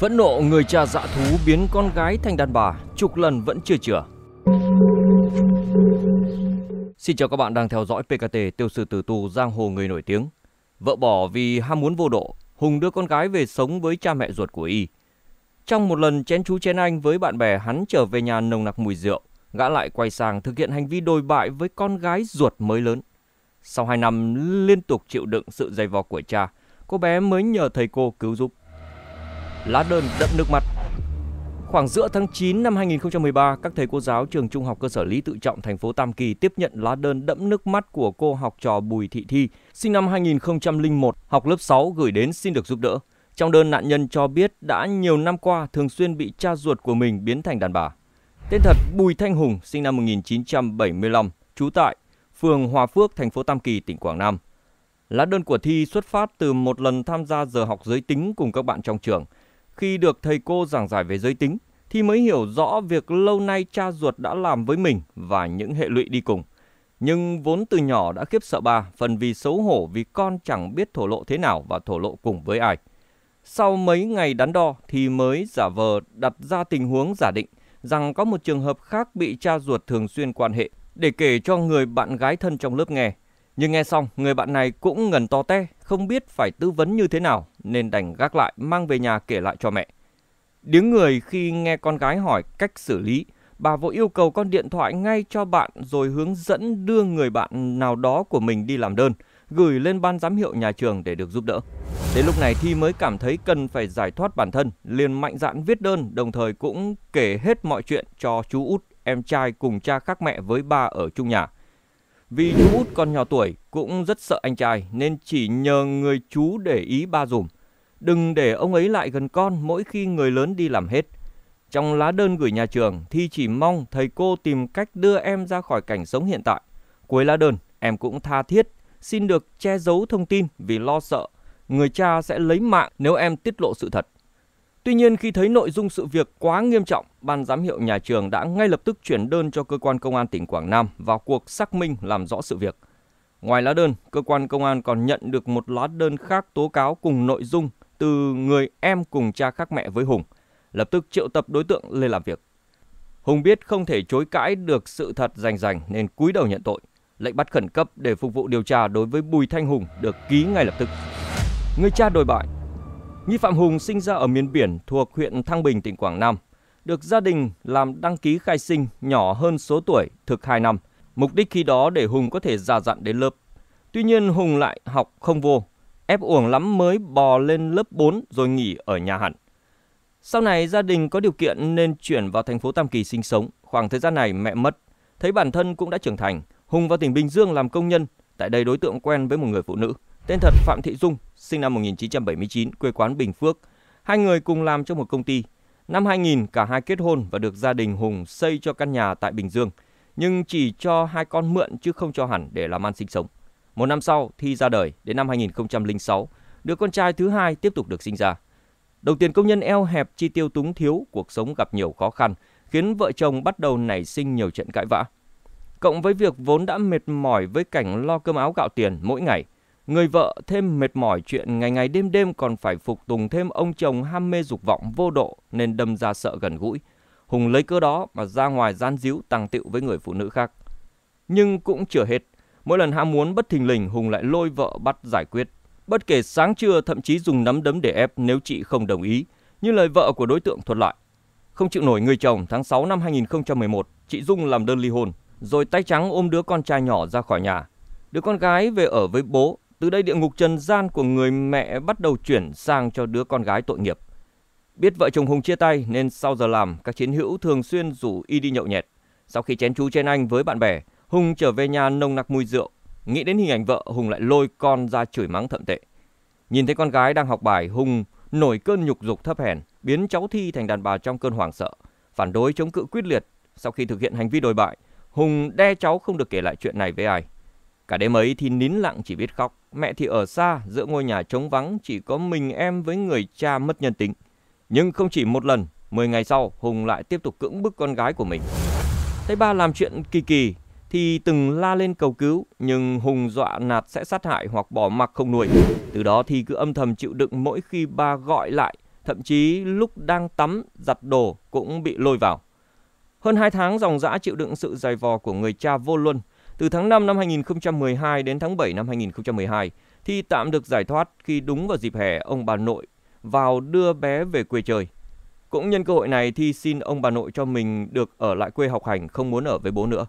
Phẫn nộ người cha dạ thú biến con gái thành đàn bà, chục lần vẫn chưa chữa. Xin chào các bạn đang theo dõi PKT tiêu sử tử tù giang hồ người nổi tiếng. Vợ bỏ vì ham muốn vô độ, Hùng đưa con gái về sống với cha mẹ ruột của y. Trong một lần chén chú chén anh với bạn bè hắn trở về nhà nồng nặc mùi rượu, gã lại quay sang thực hiện hành vi đồi bại với con gái ruột mới lớn. Sau 2 năm liên tục chịu đựng sự dày vò của cha, cô bé mới nhờ thầy cô cứu giúp lá đơn đậm nước mắt. Khoảng giữa tháng 9 năm 2013, các thầy cô giáo trường trung học cơ sở Lý Tự Trọng thành phố Tam Kỳ tiếp nhận lá đơn đẫm nước mắt của cô học trò Bùi Thị Thi, sinh năm 2001, học lớp 6 gửi đến xin được giúp đỡ. Trong đơn nạn nhân cho biết đã nhiều năm qua thường xuyên bị cha ruột của mình biến thành đàn bà. Tên thật Bùi Thanh Hùng, sinh năm 1975, trú tại phường Hòa Phước, thành phố Tam Kỳ, tỉnh Quảng Nam. Lá đơn của Thi xuất phát từ một lần tham gia giờ học giới tính cùng các bạn trong trường – khi được thầy cô giảng giải về giới tính, thì mới hiểu rõ việc lâu nay cha ruột đã làm với mình và những hệ lụy đi cùng. Nhưng vốn từ nhỏ đã khiếp sợ bà, phần vì xấu hổ vì con chẳng biết thổ lộ thế nào và thổ lộ cùng với ai. Sau mấy ngày đắn đo thì mới giả vờ đặt ra tình huống giả định rằng có một trường hợp khác bị cha ruột thường xuyên quan hệ để kể cho người bạn gái thân trong lớp nghe. Nhưng nghe xong, người bạn này cũng ngần to te, không biết phải tư vấn như thế nào, nên đành gác lại mang về nhà kể lại cho mẹ. Điếng người khi nghe con gái hỏi cách xử lý, bà vội yêu cầu con điện thoại ngay cho bạn rồi hướng dẫn đưa người bạn nào đó của mình đi làm đơn, gửi lên ban giám hiệu nhà trường để được giúp đỡ. Đến lúc này thì mới cảm thấy cần phải giải thoát bản thân, liền mạnh dạn viết đơn, đồng thời cũng kể hết mọi chuyện cho chú út, em trai cùng cha khác mẹ với ba ở chung nhà. Vì chú út còn nhỏ tuổi cũng rất sợ anh trai nên chỉ nhờ người chú để ý ba dùm. Đừng để ông ấy lại gần con mỗi khi người lớn đi làm hết. Trong lá đơn gửi nhà trường thì chỉ mong thầy cô tìm cách đưa em ra khỏi cảnh sống hiện tại. Cuối lá đơn, em cũng tha thiết xin được che giấu thông tin vì lo sợ người cha sẽ lấy mạng nếu em tiết lộ sự thật. Tuy nhiên khi thấy nội dung sự việc quá nghiêm trọng, ban giám hiệu nhà trường đã ngay lập tức chuyển đơn cho cơ quan công an tỉnh Quảng Nam vào cuộc xác minh làm rõ sự việc. Ngoài lá đơn, cơ quan công an còn nhận được một lá đơn khác tố cáo cùng nội dung từ người em cùng cha khác mẹ với Hùng, lập tức triệu tập đối tượng lên làm việc. Hùng biết không thể chối cãi được sự thật rành rành nên cúi đầu nhận tội. Lệnh bắt khẩn cấp để phục vụ điều tra đối với Bùi Thanh Hùng được ký ngay lập tức. Người cha đồi bại Nghi phạm Hùng sinh ra ở miền biển thuộc huyện Thăng Bình, tỉnh Quảng Nam, được gia đình làm đăng ký khai sinh nhỏ hơn số tuổi thực 2 năm, mục đích khi đó để Hùng có thể già dặn đến lớp. Tuy nhiên Hùng lại học không vô, ép uổng lắm mới bò lên lớp 4 rồi nghỉ ở nhà hẳn. Sau này gia đình có điều kiện nên chuyển vào thành phố Tam Kỳ sinh sống. Khoảng thời gian này mẹ mất, thấy bản thân cũng đã trưởng thành, Hùng vào tỉnh Bình Dương làm công nhân. Tại đây đối tượng quen với một người phụ nữ. Tên thật Phạm Thị Dung, sinh năm 1979, quê quán Bình Phước. Hai người cùng làm trong một công ty. Năm 2000, cả hai kết hôn và được gia đình Hùng xây cho căn nhà tại Bình Dương, nhưng chỉ cho hai con mượn chứ không cho hẳn để làm ăn sinh sống. Một năm sau, Thi ra đời, đến năm 2006, đứa con trai thứ hai tiếp tục được sinh ra. Đồng tiền công nhân eo hẹp chi tiêu túng thiếu, cuộc sống gặp nhiều khó khăn, khiến vợ chồng bắt đầu nảy sinh nhiều trận cãi vã. Cộng với việc vốn đã mệt mỏi với cảnh lo cơm áo gạo tiền mỗi ngày – Người vợ thêm mệt mỏi chuyện ngày ngày đêm đêm còn phải phục tùng thêm ông chồng ham mê dục vọng vô độ nên đâm ra sợ gần gũi. Hùng lấy cơ đó mà ra ngoài gian díu tăng tiệu với người phụ nữ khác. Nhưng cũng chưa hết, mỗi lần ham muốn bất thình lình Hùng lại lôi vợ bắt giải quyết. Bất kể sáng trưa thậm chí dùng nắm đấm để ép nếu chị không đồng ý, như lời vợ của đối tượng thuật lại. Không chịu nổi người chồng, tháng 6 năm 2011, chị Dung làm đơn ly hôn, rồi tay trắng ôm đứa con trai nhỏ ra khỏi nhà. Đứa con gái về ở với bố, từ đây địa ngục trần gian của người mẹ bắt đầu chuyển sang cho đứa con gái tội nghiệp. Biết vợ chồng Hùng chia tay nên sau giờ làm, các chiến hữu thường xuyên rủ y đi nhậu nhẹt. Sau khi chén chú trên anh với bạn bè, Hùng trở về nhà nồng nặc mùi rượu. Nghĩ đến hình ảnh vợ, Hùng lại lôi con ra chửi mắng thậm tệ. Nhìn thấy con gái đang học bài, Hùng nổi cơn nhục dục thấp hèn, biến cháu Thi thành đàn bà trong cơn hoảng sợ, phản đối chống cự quyết liệt. Sau khi thực hiện hành vi đồi bại, Hùng đe cháu không được kể lại chuyện này với ai. Cả đêm ấy thì nín lặng chỉ biết khóc mẹ thì ở xa, giữa ngôi nhà trống vắng chỉ có mình em với người cha mất nhân tính. Nhưng không chỉ một lần, 10 ngày sau, Hùng lại tiếp tục cưỡng bức con gái của mình. Thấy ba làm chuyện kỳ kỳ thì từng la lên cầu cứu, nhưng Hùng dọa nạt sẽ sát hại hoặc bỏ mặc không nuôi. Từ đó thì cứ âm thầm chịu đựng mỗi khi ba gọi lại, thậm chí lúc đang tắm, giặt đồ cũng bị lôi vào. Hơn 2 tháng dòng dã chịu đựng sự dày vò của người cha vô luân, từ tháng 5 năm 2012 đến tháng 7 năm 2012, thì tạm được giải thoát khi đúng vào dịp hè ông bà nội vào đưa bé về quê chơi. Cũng nhân cơ hội này thì xin ông bà nội cho mình được ở lại quê học hành, không muốn ở với bố nữa.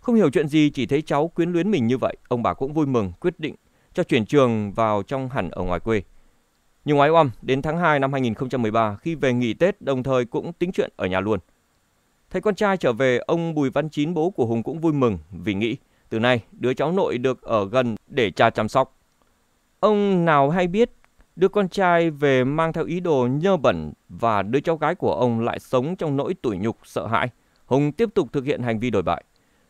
Không hiểu chuyện gì chỉ thấy cháu quyến luyến mình như vậy, ông bà cũng vui mừng quyết định cho chuyển trường vào trong hẳn ở ngoài quê. Nhưng ngoái oăm, đến tháng 2 năm 2013 khi về nghỉ Tết đồng thời cũng tính chuyện ở nhà luôn – Thấy con trai trở về, ông Bùi Văn Chín bố của Hùng cũng vui mừng vì nghĩ từ nay đứa cháu nội được ở gần để cha chăm sóc. Ông nào hay biết đứa con trai về mang theo ý đồ nhơ bẩn và đứa cháu gái của ông lại sống trong nỗi tủi nhục sợ hãi. Hùng tiếp tục thực hiện hành vi đổi bại.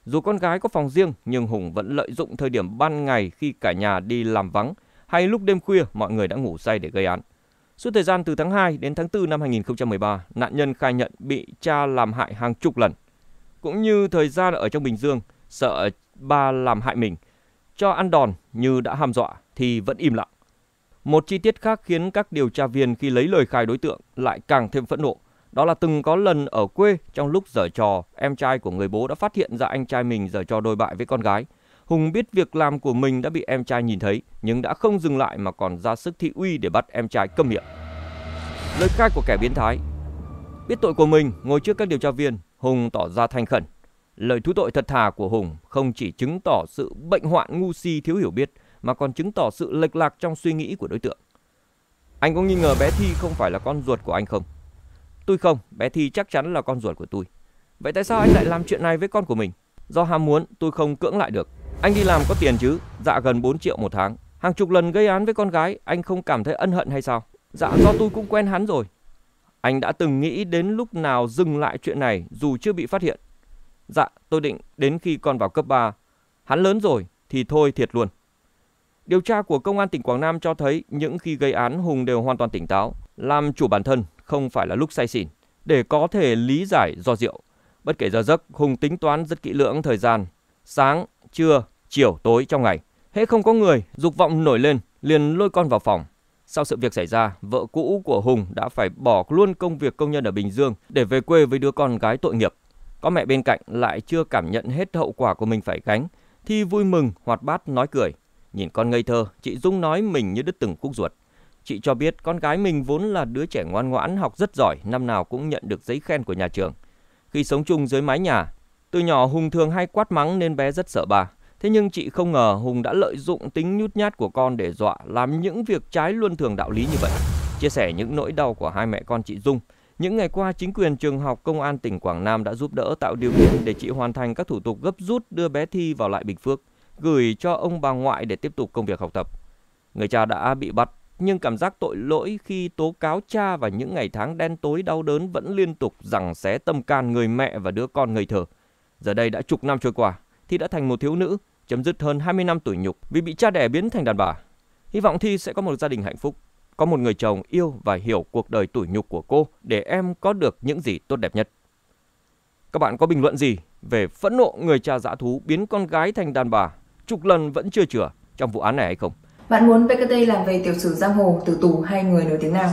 Dù con gái có phòng riêng nhưng Hùng vẫn lợi dụng thời điểm ban ngày khi cả nhà đi làm vắng hay lúc đêm khuya mọi người đã ngủ say để gây án. Suốt thời gian từ tháng 2 đến tháng 4 năm 2013, nạn nhân khai nhận bị cha làm hại hàng chục lần. Cũng như thời gian ở trong Bình Dương, sợ ba làm hại mình, cho ăn đòn như đã hàm dọa thì vẫn im lặng. Một chi tiết khác khiến các điều tra viên khi lấy lời khai đối tượng lại càng thêm phẫn nộ. Đó là từng có lần ở quê trong lúc dở trò, em trai của người bố đã phát hiện ra anh trai mình dở trò đôi bại với con gái – Hùng biết việc làm của mình đã bị em trai nhìn thấy, nhưng đã không dừng lại mà còn ra sức thị uy để bắt em trai câm miệng. Lời khai của kẻ biến thái Biết tội của mình, ngồi trước các điều tra viên, Hùng tỏ ra thanh khẩn. Lời thú tội thật thà của Hùng không chỉ chứng tỏ sự bệnh hoạn ngu si thiếu hiểu biết, mà còn chứng tỏ sự lệch lạc trong suy nghĩ của đối tượng. Anh có nghi ngờ bé Thi không phải là con ruột của anh không? Tôi không, bé Thi chắc chắn là con ruột của tôi. Vậy tại sao anh lại làm chuyện này với con của mình? Do ham muốn, tôi không cưỡng lại được. Anh đi làm có tiền chứ? Dạ gần 4 triệu một tháng. Hàng chục lần gây án với con gái, anh không cảm thấy ân hận hay sao? Dạ do tôi cũng quen hắn rồi. Anh đã từng nghĩ đến lúc nào dừng lại chuyện này dù chưa bị phát hiện. Dạ, tôi định đến khi con vào cấp 3. Hắn lớn rồi thì thôi thiệt luôn. Điều tra của công an tỉnh Quảng Nam cho thấy những khi gây án Hùng đều hoàn toàn tỉnh táo, làm chủ bản thân không phải là lúc say xỉn để có thể lý giải do rượu. Bất kể giờ giấc, Hùng tính toán rất kỹ lưỡng thời gian, sáng, trưa, Chiều tối trong ngày, hễ không có người, dục vọng nổi lên, liền lôi con vào phòng. Sau sự việc xảy ra, vợ cũ của Hùng đã phải bỏ luôn công việc công nhân ở Bình Dương để về quê với đứa con gái tội nghiệp. Có mẹ bên cạnh lại chưa cảm nhận hết hậu quả của mình phải gánh, thì vui mừng, hoạt bát nói cười. Nhìn con ngây thơ, chị Dung nói mình như đứt từng khúc ruột. Chị cho biết con gái mình vốn là đứa trẻ ngoan ngoãn, học rất giỏi, năm nào cũng nhận được giấy khen của nhà trường. Khi sống chung dưới mái nhà, từ nhỏ Hùng thường hay quát mắng nên bé rất sợ bà. Thế nhưng chị không ngờ Hùng đã lợi dụng tính nhút nhát của con để dọa làm những việc trái luân thường đạo lý như vậy. Chia sẻ những nỗi đau của hai mẹ con chị Dung, những ngày qua chính quyền trường học công an tỉnh Quảng Nam đã giúp đỡ tạo điều kiện để chị hoàn thành các thủ tục gấp rút đưa bé Thi vào lại Bình Phước, gửi cho ông bà ngoại để tiếp tục công việc học tập. Người cha đã bị bắt nhưng cảm giác tội lỗi khi tố cáo cha và những ngày tháng đen tối đau đớn vẫn liên tục rằng xé tâm can người mẹ và đứa con ngây thơ. Giờ đây đã chục năm trôi qua, Thi đã thành một thiếu nữ chấm dứt hơn 20 năm tuổi nhục vì bị cha đẻ biến thành đàn bà. Hy vọng Thi sẽ có một gia đình hạnh phúc, có một người chồng yêu và hiểu cuộc đời tuổi nhục của cô để em có được những gì tốt đẹp nhất. Các bạn có bình luận gì về phẫn nộ người cha dã thú biến con gái thành đàn bà chục lần vẫn chưa chừa trong vụ án này hay không? Bạn muốn PKT làm về tiểu sử giang hồ, tử tù hay người nổi tiếng nào?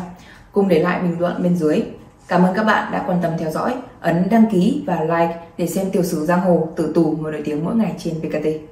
Cùng để lại bình luận bên dưới. Cảm ơn các bạn đã quan tâm theo dõi, ấn đăng ký và like để xem tiểu sử giang hồ, tử tù, người nổi tiếng mỗi ngày trên PKT.